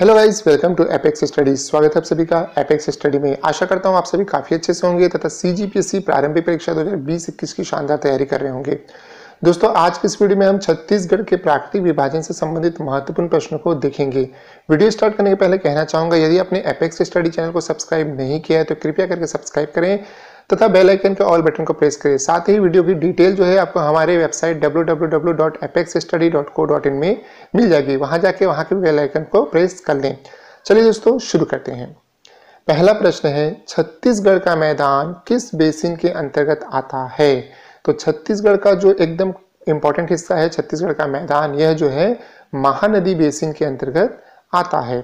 hello guys welcome to apex study स्वागत है आप सभी का एपेक्स स्टडी में आशा करता हूँ आप सभी काफ़ी अच्छे से होंगे तथा सी जी पी एस सी प्रारंभिक परीक्षा दो हज़ार बीस इक्कीस की शानदार तैयारी कर रहे होंगे दोस्तों आज के इस वीडियो में हम छत्तीसगढ़ के प्राकृतिक विभाजन से संबंधित महत्वपूर्ण प्रश्नों को देखेंगे वीडियो स्टार्ट करने के पहले कहना चाहूँगा यदि आपने एपेक्स स्टडी चैनल को सब्सक्राइब नहीं किया है तो कृपया करके सब्सक्राइब करें तथा बेल आइकन के ऑल बटन को प्रेस करें साथ ही वीडियो की डिटेल जो है आपको हमारे वेबसाइट डब्ल्यू में मिल जाएगी वहां जाके वहां के बेल आइकन को प्रेस कर लें चलिए दोस्तों शुरू करते हैं पहला प्रश्न है छत्तीसगढ़ का मैदान किस बेसिन के अंतर्गत आता है तो छत्तीसगढ़ का जो एकदम इम्पोर्टेंट हिस्सा है छत्तीसगढ़ का मैदान यह जो है महानदी बेसिन के अंतर्गत आता है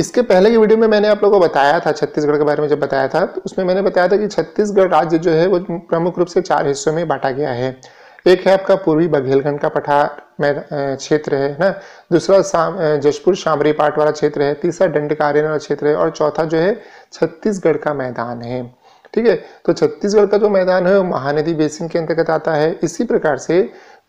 इसके पहले की वीडियो में मैंने आप लोगों को बताया था छत्तीसगढ़ के बारे में जब बताया था तो उसमें मैंने बताया था कि छत्तीसगढ़ राज्य जो है वो प्रमुख रूप से चार हिस्सों में बांटा गया है एक है आपका पूर्वी बघेलखंड का पठार क्षेत्र है ना दूसरा साम जशपुर शामरी पाट वाला क्षेत्र है तीसरा दंडकारिन वाला क्षेत्र है और चौथा जो है छत्तीसगढ़ का मैदान है ठीक है तो छत्तीसगढ़ का जो मैदान है वो महानदी बेसिन के अंतर्गत आता है इसी प्रकार से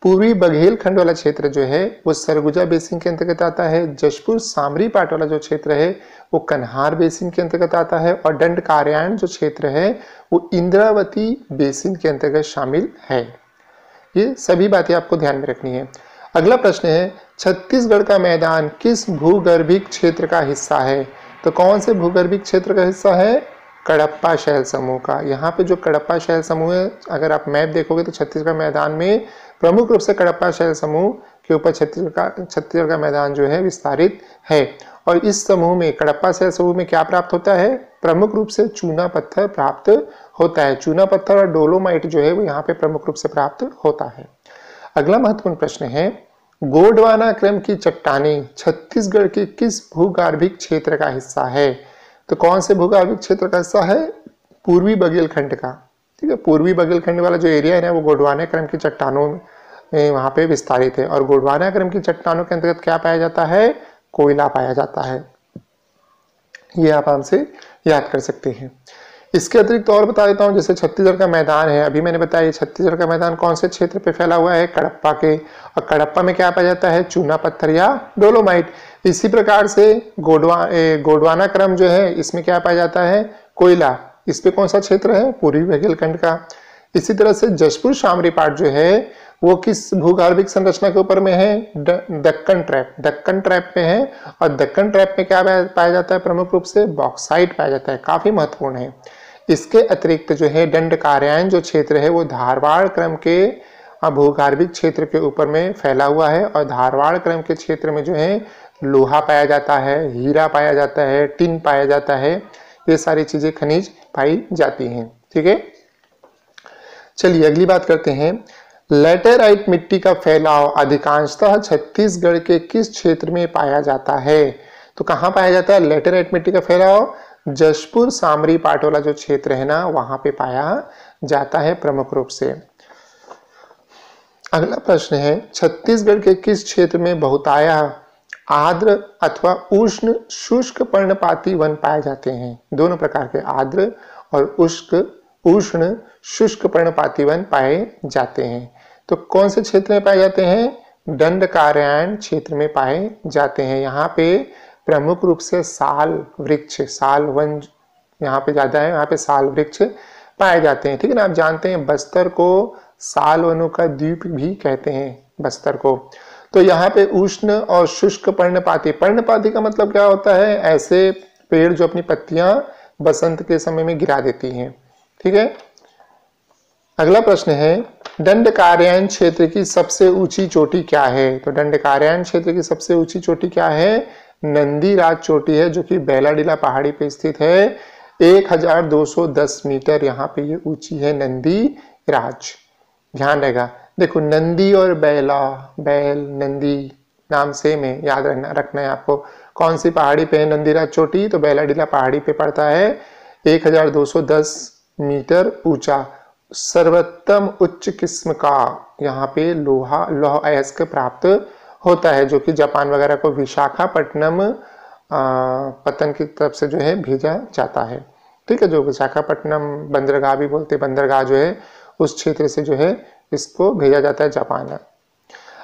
पूर्वी बघेलखंड वाला क्षेत्र जो है वो सरगुजा बेसिन के अंतर्गत आता है जशपुर सामरी पाट वाला जो क्षेत्र है वो कन्हार बेसिन के अंतर्गत आता है और दंड कार्यान जो क्षेत्र है वो इंद्रावती बेसिन के अंतर्गत शामिल है ये सभी बातें आपको ध्यान में रखनी है अगला प्रश्न है छत्तीसगढ़ का मैदान किस भूगर्भिक क्षेत्र का हिस्सा है तो कौन से भूगर्भिक क्षेत्र का हिस्सा है कड़प्पा शहर समूह का यहाँ पे जो कड़प्पा शहर समूह है अगर आप मैप देखोगे तो छत्तीसगढ़ मैदान में प्रमुख रूप से कड़प्पा शहर समूह के ऊपर छत्तीसगढ़ का छत्तीसगढ़ का मैदान जो है विस्तारित है और इस समूह में कड़प्पा शहर समूह में क्या प्राप्त होता है प्रमुख रूप से चूना पत्थर प्राप्त होता है चूना पत्थर और डोलोमाइट जो है वो यहाँ पे प्रमुख रूप से प्राप्त होता है अगला महत्वपूर्ण प्रश्न है गोडवाना क्रम की चट्टानी छत्तीसगढ़ के किस भूगर्भिक क्षेत्र का हिस्सा है तो कौन से भूभाविक क्षेत्र का हिस्सा है पूर्वी बघेलखंड का ठीक है पूर्वी बघेलखंड वाला जो एरिया है ना वो गोडवाना क्रम की चट्टानों में वहाँ पे विस्तारित है और गोडवाना क्रम की चट्टानों के अंतर्गत क्या पाया जाता है कोयला पाया जाता है ये आप हमसे याद कर सकते हैं इसके अतिरिक्त और बता देता हूँ जैसे छत्तीसगढ़ का मैदान है अभी मैंने बताया छत्तीसगढ़ का मैदान कौन से क्षेत्र पे फैला हुआ है कड़प्पा के और कड़प्पा में क्या पाया जाता है चूना पत्थर या डोलोमाइट इसी प्रकार से गोडवा गोडवाना क्रम जो है इसमें क्या पाया जाता है कोयला इस पे कौन सा क्षेत्र है पूर्वी बघेलखंड का इसी तरह से जशपुर शामरी पाट जो है वो किस भूगार्भिक संरचना के ऊपर में है दक्कन ट्रैप दक्कन ट्रैप में है और दक्कन ट्रैप में क्या पाया जाता है प्रमुख रूप से बॉक्साइट पाया जाता है काफ़ी महत्वपूर्ण है इसके अतिरिक्त जो है दंड कार्यायन जो क्षेत्र है वो धारवाड़ क्रम के भूगार्भिक क्षेत्र के ऊपर में फैला हुआ है और धारवाड़ क्रम के क्षेत्र में जो है लोहा पाया जाता है हीरा पाया जाता है टिन पाया जाता है ये सारी चीज़ें खनिज पाई जाती हैं ठीक है चलिए अगली बात करते हैं लेटेराइट मिट्टी का फैलाव अधिकांशतः छत्तीसगढ़ के किस क्षेत्र में पाया जाता है तो कहाँ पाया जाता है लेटेराइट मिट्टी का फैलाव जशपुर सामरी पाटोला जो क्षेत्र है ना वहां पे पाया जाता है प्रमुख रूप से अगला प्रश्न है छत्तीसगढ़ के किस क्षेत्र में बहुताया आर्द्र अथवा उष्ण शुष्क पर्णपाती वन पाए जाते हैं दोनों प्रकार के आर्द्र और उष्क उष्ण शुष्क पर्णपाती वन पाए जाते हैं तो कौन से क्षेत्र में पाए जाते हैं दंड कार्यान क्षेत्र में पाए जाते हैं यहाँ पे प्रमुख रूप से साल वृक्ष साल वन यहाँ पे ज़्यादा है यहाँ पे साल वृक्ष पाए जाते हैं ठीक है ना आप जानते हैं बस्तर को साल वनों का द्वीप भी कहते हैं बस्तर को तो यहाँ पे उष्ण और शुष्क पर्णपाती पर्णपाती का मतलब क्या होता है ऐसे पेड़ जो अपनी पत्तियां बसंत के समय में गिरा देती हैं ठीक है अगला प्रश्न है दंड कार्यान क्षेत्र की सबसे ऊंची चोटी क्या है तो दंड क्षेत्र की सबसे ऊंची चोटी क्या है नंदी राज चोटी है जो कि बेलाडीला पहाड़ी पे स्थित है 1210 मीटर यहाँ पे ये ऊंची है नंदी राज ध्यान रहेगा देखो नंदी और बैला बैल नंदी नाम सेम है याद रखना रखना है आपको कौन सी पहाड़ी पे है राज चोटी तो बेलाडीला पहाड़ी पे पड़ता है एक मीटर ऊंचा सर्वोत्तम उच्च किस्म का यहाँ पे लोहा लोह अयस्क प्राप्त होता है जो कि जापान वगैरह को विशाखापट्टनम पतन की तरफ से जो है भेजा जाता है ठीक है जो विशाखापट्टनम बंदरगाह भी बोलते हैं बंदरगाह जो है उस क्षेत्र से जो है इसको भेजा जाता है जापान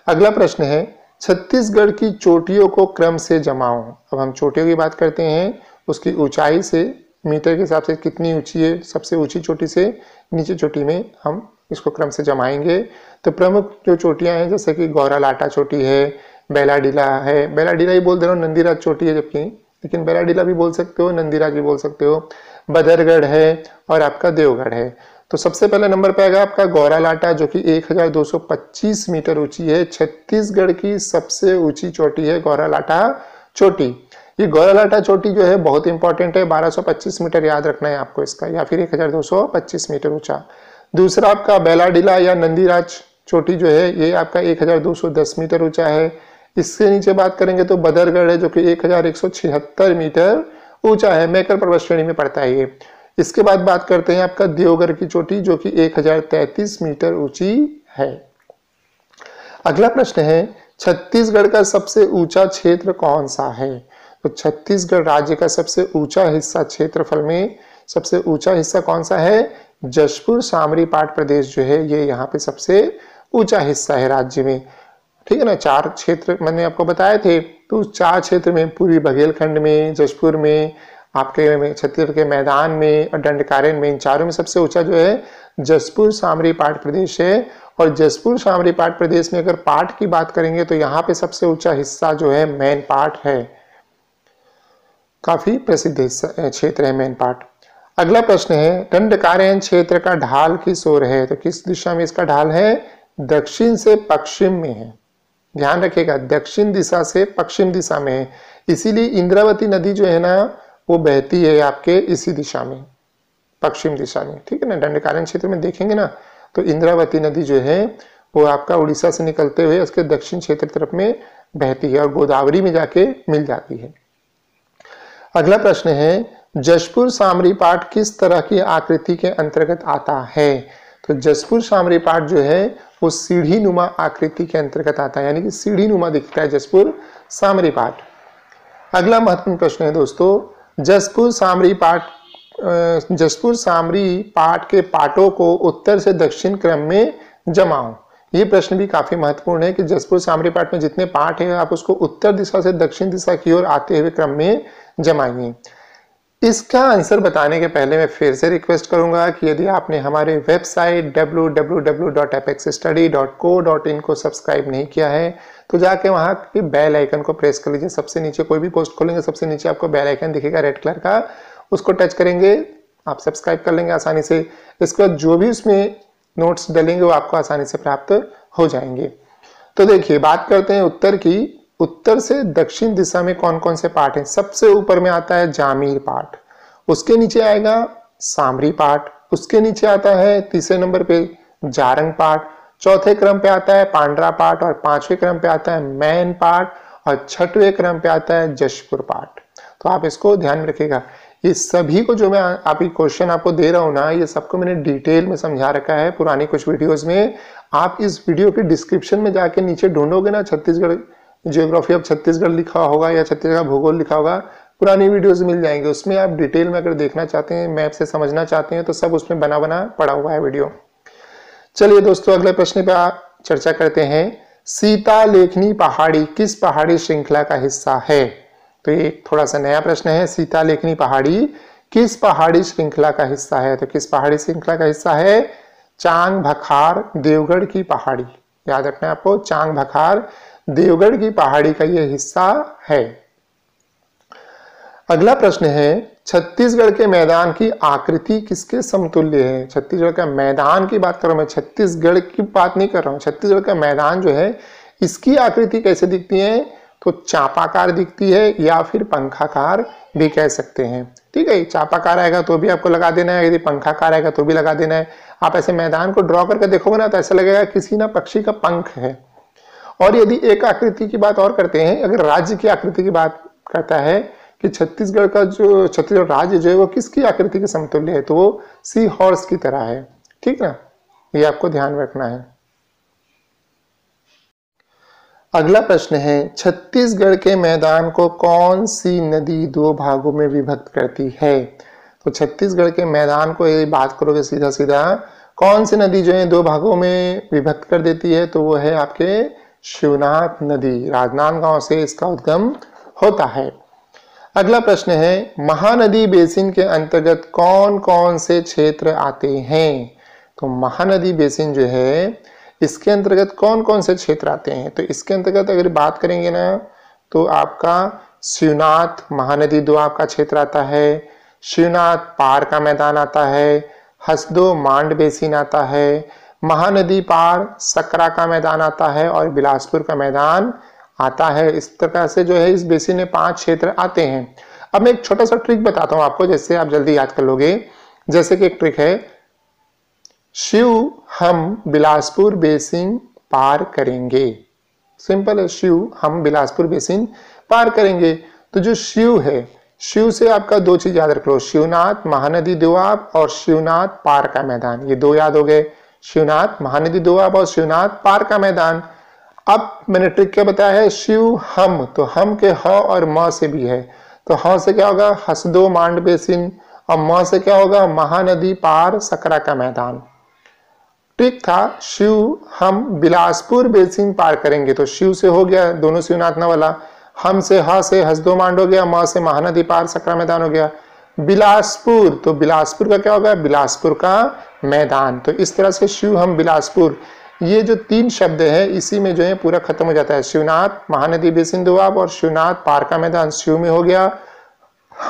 अगला प्रश्न है छत्तीसगढ़ की चोटियों को क्रम से जमाओ अब हम चोटियों की बात करते हैं उसकी ऊंचाई से मीटर के हिसाब से कितनी ऊंची है सबसे ऊंची चोटी से नीचे चोटी में हम इसको क्रम से जमाएंगे तो प्रमुख जो चोटियाँ हैं जैसे कि गौरा लाटा चोटी है बेलाडीला है बेलाडीला ही बोल दे रहा हूँ नंदीराज चोटी है जबकि लेकिन बेलाडीला भी बोल सकते हो नंदीराज भी बोल सकते हो बदरगढ़ है और आपका देवगढ़ है तो सबसे पहले नंबर पे आएगा आपका गौरा लाटा जो कि 1225 मीटर ऊंची है छत्तीसगढ़ की सबसे ऊंची चोटी है गौरा लाटा चोटी ये गोलालाटा चोटी जो है बहुत इंपॉर्टेंट है 1225 मीटर याद रखना है आपको इसका या फिर 1225 मीटर ऊंचा दूसरा आपका बेलाडिला या नंदीराज चोटी जो है ये आपका 1210 मीटर ऊंचा है इससे नीचे बात करेंगे तो बदरगढ़ है जो कि एक मीटर ऊंचा है मेकर पर्वत श्रेणी में पड़ता है ये इसके बाद बात करते हैं आपका देवघर की चोटी जो कि एक मीटर ऊंची है अगला प्रश्न है छत्तीसगढ़ का सबसे ऊंचा क्षेत्र कौन सा है तो छत्तीसगढ़ राज्य का सबसे ऊंचा हिस्सा क्षेत्रफल में सबसे ऊंचा हिस्सा कौन सा है जशपुर सामरी पाट प्रदेश जो है ये यहाँ पे सबसे ऊंचा हिस्सा है राज्य में ठीक है ना चार क्षेत्र मैंने आपको बताए थे तो उस चार क्षेत्र में पूरी बघेलखंड में जशपुर में आपके छत्तीसगढ़ के मैदान में और दंडकारण में इन चारों में सबसे ऊंचा जो है जसपुर सामरी पाट प्रदेश है और जसपुर सामरी पाट प्रदेश में अगर पाट की बात करेंगे तो यहाँ पे सबसे ऊंचा हिस्सा जो है मैन पाट है काफ़ी प्रसिद्ध क्षेत्र है मेन पार्ट अगला प्रश्न है दंडकारयन क्षेत्र का ढाल किस ओर है तो किस दिशा में इसका ढाल है दक्षिण से पश्चिम में है ध्यान रखिएगा दक्षिण दिशा से पश्चिम दिशा में है इसीलिए इंद्रावती नदी जो है ना वो बहती है आपके इसी दिशा में पश्चिम दिशा में ठीक है ना दंडकारण्य क्षेत्र में देखेंगे ना तो इंद्रावती नदी जो है वो आपका उड़ीसा से निकलते हुए उसके दक्षिण क्षेत्र तरफ में बहती है और गोदावरी में जाके मिल जाती है अगला प्रश्न है जशपुर सामरी पाठ किस तरह की आकृति के अंतर्गत आता है तो जसपुर सामरी पाठ जो है वो सीढ़ी नुमा आकृति के अंतर्गत आता है यानी कि सीढ़ी नुमा दिखता है जसपुर सामरी पाठ अगला महत्वपूर्ण प्रश्न है दोस्तों जसपुर सामरी पाठ जसपुर सामरी पाठ के पाठों को उत्तर से दक्षिण क्रम में जमाओ ये प्रश्न भी काफी महत्वपूर्ण है कि जसपुर सामरी पाठ में जितने पाठ हैं आप उसको उत्तर दिशा से दक्षिण दिशा की ओर आते हुए क्रम में जमाएंगे इसका आंसर बताने के पहले मैं फिर से रिक्वेस्ट करूंगा कि यदि आपने हमारे वेबसाइट www.apexstudy.co.in को सब्सक्राइब नहीं किया है तो जाके वहाँ के बेल आइकन को प्रेस कर लीजिए सबसे नीचे कोई भी पोस्ट खोलेंगे सबसे नीचे आपको बेल आइकन दिखेगा रेड कलर का उसको टच करेंगे आप सब्सक्राइब कर लेंगे आसानी से इसके बाद जो भी उसमें नोट्स डलेंगे वो आपको आसानी से प्राप्त हो जाएंगे तो देखिए बात करते हैं उत्तर की उत्तर से दक्षिण दिशा में कौन कौन से पाठ हैं सबसे ऊपर में आता है जामीर पाठ उसके नीचे आएगा सामरी पाठ उसके नीचे आता है तीसरे नंबर पे जारंग पाठ चौथे क्रम पे आता है पांड्रा पाठ और पांचवें क्रम पे आता है मैन पाठ और छठवें क्रम पे आता है जशपुर पाठ तो आप इसको ध्यान में रखिएगा ये सभी को जो मैं आप क्वेश्चन आपको दे रहा हूँ ना ये सबको मैंने डिटेल में समझा रखा है पुरानी कुछ वीडियोस में आप इस वीडियो के डिस्क्रिप्शन में जाके नीचे ढूंढोगे ना छत्तीसगढ़ जियोग्राफी ऑफ छत्तीसगढ़ लिखा होगा या छत्तीसगढ़ भूगोल लिखा होगा पुरानी वीडियोज मिल जाएंगे उसमें आप डिटेल में अगर देखना चाहते हैं मैप से समझना चाहते हैं तो सब उसमें बना बना पड़ा हुआ है वीडियो चलिए दोस्तों अगले प्रश्न पे आप चर्चा करते हैं सीता लेखनी पहाड़ी किस पहाड़ी श्रृंखला का हिस्सा है तो ये थोड़ा सा नया प्रश्न है सीता लेखनी पहाड़ी किस पहाड़ी श्रृंखला का हिस्सा है तो किस पहाड़ी श्रृंखला का हिस्सा है चांग भखार देवगढ़ की पहाड़ी याद रखना आपको चांग भखार देवगढ़ की पहाड़ी का यह हिस्सा है अगला प्रश्न है छत्तीसगढ़ के मैदान की आकृति किसके समतुल्य है छत्तीसगढ़ का मैदान की बात कर रहा हूं मैं छत्तीसगढ़ की बात नहीं कर रहा हूं छत्तीसगढ़ का मैदान जो है इसकी आकृति कैसे दिखती है तो चापाकार दिखती है या फिर पंखाकार भी कह सकते हैं ठीक है चापाकार आएगा तो भी आपको लगा देना है यदि पंखाकार आएगा तो भी लगा देना है आप ऐसे मैदान को ड्रॉ करके देखोगे ना तो ऐसा लगेगा किसी ना पक्षी का पंख है और यदि एक आकृति की बात और करते हैं अगर राज्य की आकृति की बात करता है कि छत्तीसगढ़ का जो छत्तीसगढ़ राज्य जो है वो किसकी आकृति के समतुल्य है तो वो सी हॉर्स की तरह है ठीक ना ये आपको ध्यान रखना है अगला प्रश्न है छत्तीसगढ़ के मैदान को कौन सी नदी दो भागों में विभक्त करती है तो छत्तीसगढ़ के मैदान को यदि बात करोगे सीधा सीधा कौन सी नदी जो है दो भागों में विभक्त कर देती है तो वो है आपके शिवनाथ नदी राजनांदगांव से इसका उद्गम होता है अगला प्रश्न है महानदी बेसिन के अंतर्गत कौन कौन से क्षेत्र आते हैं तो महानदी बेसिन जो है इसके अंतर्गत कौन कौन से क्षेत्र आते हैं तो इसके अंतर्गत अगर बात करेंगे ना तो आपका शिवनाथ महानदी दुआब का क्षेत्र आता है शिवनाथ पार का मैदान आता है हसदो मांड बेसिन आता है महानदी पार सकरा का मैदान आता है और बिलासपुर का मैदान आता है इस प्रकार से जो है इस बेसिन में पांच क्षेत्र आते हैं अब मैं एक छोटा सा ट्रिक बताता हूँ आपको जैसे आप जल्दी याद कर लोगे जैसे कि एक ट्रिक है शिव हम बिलासपुर बेसिन पार करेंगे सिंपल है शिव हम बिलासपुर बेसिन पार करेंगे तो जो शिव है शिव से आपका दो चीज याद रख लो शिवनाथ महानदी दुआब और शिवनाथ पार का मैदान ये दो याद हो गए शिवनाथ महानदी दुआब और शिवनाथ पार का मैदान अब मैंने ट्रिक क्या बताया है शिव हम तो हम के ह और म से भी है तो ह से क्या होगा हसदो मांड बेसिन और म से क्या होगा महानदी पार सकरा का मैदान ट्रिक था शिव हम बिलासपुर बेसिन पार करेंगे तो शिव से हो गया दोनों शिवनाथना वाला हम से ह से हसदोमांड हो गया म से महानदी पार सकरा मैदान हो गया बिलासपुर तो बिलासपुर का क्या होगा बिलासपुर का मैदान तो इस तरह से शिव हम बिलासपुर ये जो तीन शब्द है इसी में जो है पूरा खत्म हो जाता है शिवनाथ महानदी बेसिन दुआब और शिवनाथ पार का मैदान शिव में हो गया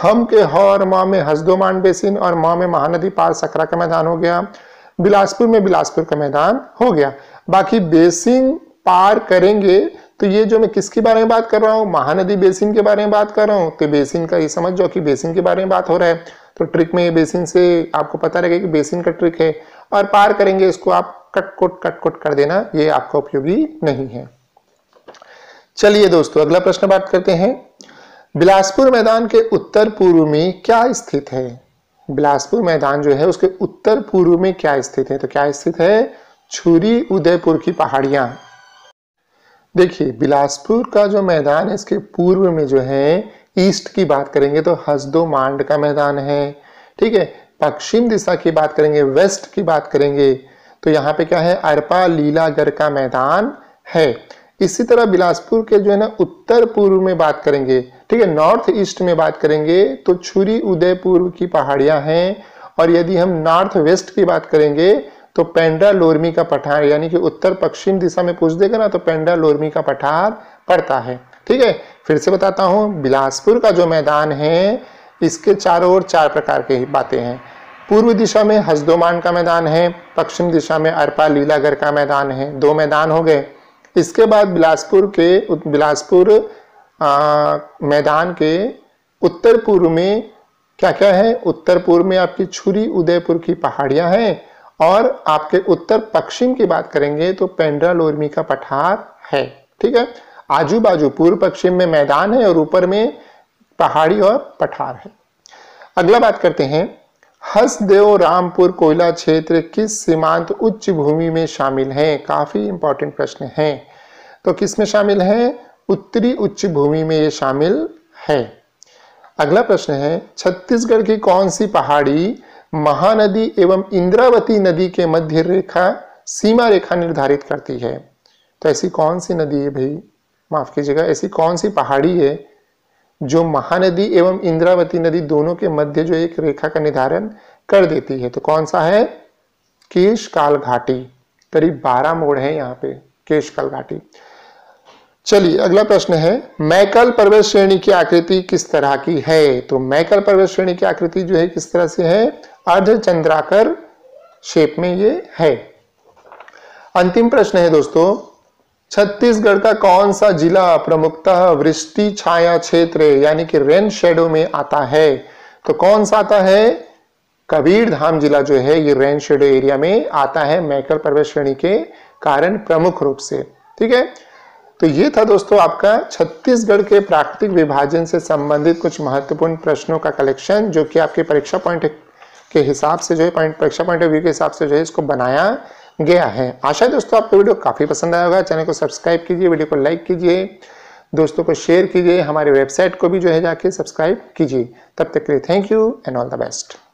हम के ह और म में मांड बेसिन और म में महानदी पार सकरा का मैदान हो गया बिलासपुर में बिलासपुर का मैदान हो गया बाकी बेसिन पार करेंगे तो ये जो मैं किसके बारे में बात कर रहा हूँ महानदी बेसिन के बारे में बात कर रहा हूँ तो बेसिन का ये समझ जाओ कि बेसिन के बारे में बात हो रहा है तो ट्रिक में ये बेसिन से आपको पता रहेगा कि बेसिन का ट्रिक है और पार करेंगे इसको आप कट कोट कर देना ये आपका उपयोगी नहीं है चलिए दोस्तों अगला प्रश्न बात करते हैं बिलासपुर मैदान के उत्तर पूर्व में क्या स्थित है बिलासपुर मैदान जो है उसके उत्तर पूर्व में क्या स्थित है तो क्या स्थित है छुरी उदयपुर की पहाड़ियां देखिए बिलासपुर का जो मैदान है इसके पूर्व में जो है ईस्ट की बात करेंगे तो हसदो मांड का मैदान है ठीक है पश्चिम दिशा की बात करेंगे वेस्ट की बात करेंगे तो यहाँ पे क्या है अरपा लीलागढ़ का मैदान है इसी तरह बिलासपुर के जो है ना उत्तर पूर्व में बात करेंगे ठीक है नॉर्थ ईस्ट में बात करेंगे तो छुरी उदयपुर की पहाड़ियां हैं और यदि हम नॉर्थ वेस्ट की बात करेंगे तो पेंडा लोरमी का पठार यानी कि उत्तर पश्चिम दिशा में पूछ देगा ना तो पेंडा लोरमी का पठार पड़ता है ठीक है फिर से बताता हूँ बिलासपुर का जो मैदान है इसके चारों ओर चार प्रकार के ही बातें हैं पूर्व दिशा में हजदोमान का मैदान है पश्चिम दिशा में अरपा लीलागढ़ का मैदान है दो मैदान हो गए इसके बाद बिलासपुर के बिलासपुर आ, मैदान के उत्तर पूर्व में क्या क्या है उत्तर पूर्व में आपकी छुरी उदयपुर की पहाड़ियां हैं और आपके उत्तर पश्चिम की बात करेंगे तो पेंड्रा लोरमी का पठार है ठीक है आजू बाजू पूर्व पश्चिम में मैदान है और ऊपर में पहाड़ी और पठार है अगला बात करते हैं हसदेव रामपुर कोयला क्षेत्र किस सीमांत उच्च भूमि में शामिल है काफी इंपॉर्टेंट प्रश्न है तो किसमें शामिल है उत्तरी उच्च भूमि में ये शामिल है अगला प्रश्न है छत्तीसगढ़ की कौन सी पहाड़ी महानदी एवं इंद्रावती नदी के मध्य रेखा सीमा रेखा निर्धारित करती है तो ऐसी कौन सी नदी है भाई माफ कीजिएगा ऐसी कौन सी पहाड़ी है जो महानदी एवं इंद्रावती नदी दोनों के मध्य जो एक रेखा का निर्धारण कर देती है तो कौन सा है केशकाल घाटी करीब 12 मोड़ है यहाँ पे केशकाल घाटी चलिए अगला प्रश्न है मैकल पर्वत श्रेणी की आकृति किस तरह की है तो मैकल पर्वत श्रेणी की आकृति जो है किस तरह से है अर्ध चंद्राकर शेप में ये है अंतिम प्रश्न है दोस्तों छत्तीसगढ़ का कौन सा जिला प्रमुखतः वृष्टि छाया क्षेत्र यानी कि रेन शेडो में आता है तो कौन सा आता है कबीर धाम जिला जो है ये रेन शेडो एरिया में आता है मैकल पर्वत श्रेणी के कारण प्रमुख रूप से ठीक है तो ये था दोस्तों आपका छत्तीसगढ़ के प्राकृतिक विभाजन से संबंधित कुछ महत्वपूर्ण प्रश्नों का कलेक्शन जो कि आपके परीक्षा पॉइंट के हिसाब से जो है पॉइंट परीक्षा पॉइंट ऑफ व्यू के हिसाब से जो है इसको बनाया गया है आशा है दोस्तों आपको वीडियो काफ़ी पसंद आया होगा चैनल को सब्सक्राइब कीजिए वीडियो को लाइक कीजिए दोस्तों को शेयर कीजिए हमारे वेबसाइट को भी जो है जाके सब्सक्राइब कीजिए तब तक के लिए thank you and all the best